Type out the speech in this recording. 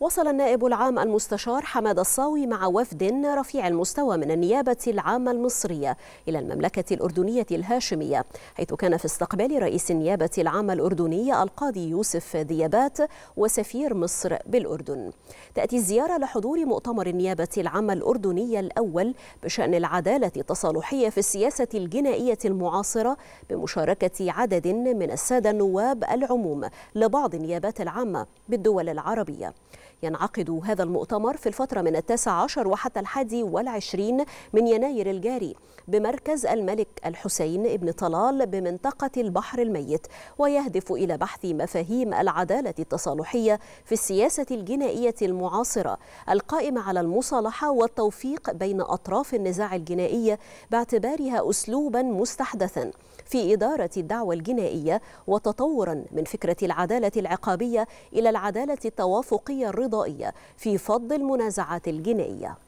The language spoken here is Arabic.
وصل النائب العام المستشار حماد الصاوي مع وفد رفيع المستوى من النيابة العامة المصرية إلى المملكة الأردنية الهاشمية حيث كان في استقبال رئيس النيابة العامة الأردنية القاضي يوسف ديابات وسفير مصر بالأردن تأتي الزيارة لحضور مؤتمر النيابة العامة الأردنية الأول بشأن العدالة التصالحية في السياسة الجنائية المعاصرة بمشاركة عدد من السادة النواب العموم لبعض النيابات العامة بالدول العربية ينعقد هذا المؤتمر في الفترة من التاسع عشر وحتى الحادي والعشرين من يناير الجاري بمركز الملك الحسين ابن طلال بمنطقة البحر الميت ويهدف إلى بحث مفاهيم العدالة التصالحية في السياسة الجنائية المعاصرة القائمة على المصالحة والتوفيق بين أطراف النزاع الجنائية باعتبارها أسلوبا مستحدثا في إدارة الدعوة الجنائية وتطورا من فكرة العدالة العقابية إلى العدالة التوافقية الرضا القضائية في فض المنازعات الجنائية